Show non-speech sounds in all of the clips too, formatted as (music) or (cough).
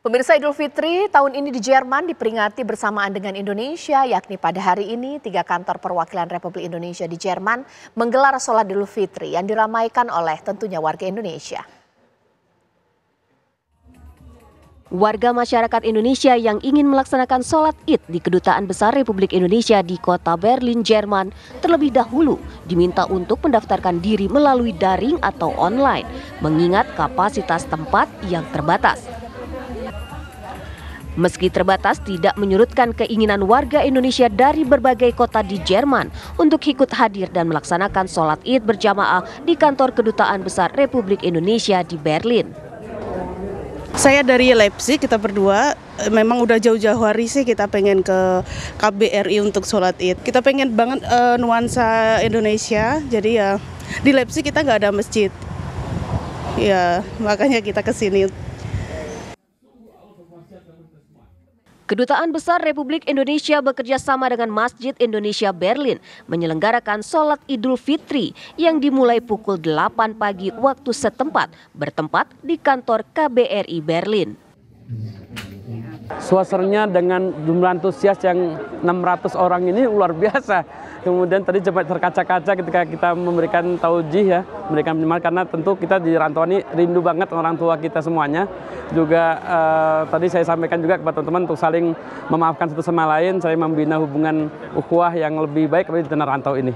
Pemirsa Idul Fitri tahun ini di Jerman diperingati bersamaan dengan Indonesia, yakni pada hari ini tiga kantor perwakilan Republik Indonesia di Jerman menggelar sholat Idul Fitri yang diramaikan oleh tentunya warga Indonesia. Warga masyarakat Indonesia yang ingin melaksanakan sholat id di Kedutaan Besar Republik Indonesia di kota Berlin, Jerman terlebih dahulu diminta untuk mendaftarkan diri melalui daring atau online mengingat kapasitas tempat yang terbatas. Meski terbatas tidak menyurutkan keinginan warga Indonesia dari berbagai kota di Jerman untuk ikut hadir dan melaksanakan sholat id berjamaah di kantor Kedutaan Besar Republik Indonesia di Berlin. Saya dari Leipzig, kita berdua memang udah jauh-jauh hari sih kita pengen ke KBRI untuk sholat id. Kita pengen banget uh, nuansa Indonesia, jadi ya di Leipzig kita nggak ada masjid. Ya makanya kita ke sini. Kedutaan Besar Republik Indonesia bekerja sama dengan Masjid Indonesia Berlin menyelenggarakan sholat Idul Fitri yang dimulai pukul 8 pagi waktu setempat bertempat di kantor KBRI Berlin suasananya dengan jumlah antusias yang 600 orang ini luar biasa. Kemudian tadi cepat terkaca-kaca ketika kita memberikan taujih ya, memberikan penyemangat karena tentu kita di Rantau ini rindu banget orang tua kita semuanya. Juga eh, tadi saya sampaikan juga kepada teman-teman untuk saling memaafkan satu sama lain, saya membina hubungan ukhuwah yang lebih baik di tanah rantau ini.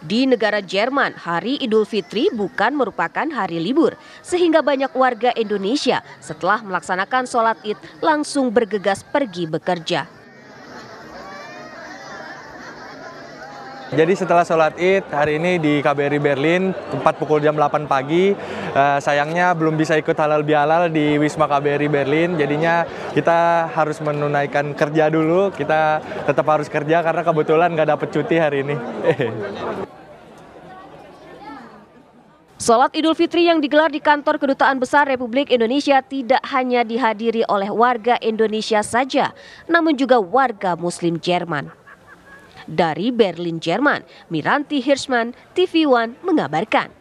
Di negara Jerman, hari Idul Fitri bukan merupakan hari libur, sehingga banyak warga Indonesia setelah melaksanakan sholat id langsung bergegas pergi bekerja. Jadi setelah sholat id hari ini di KBRI Berlin tepat pukul jam 8 pagi uh, sayangnya belum bisa ikut halal bihalal di Wisma KBRI Berlin jadinya kita harus menunaikan kerja dulu kita tetap harus kerja karena kebetulan nggak dapet cuti hari ini. (laughs) Sholat Idul Fitri yang digelar di kantor Kedutaan Besar Republik Indonesia tidak hanya dihadiri oleh warga Indonesia saja, namun juga warga Muslim Jerman. Dari Berlin, Jerman, Miranti Hirschman, TV One mengabarkan.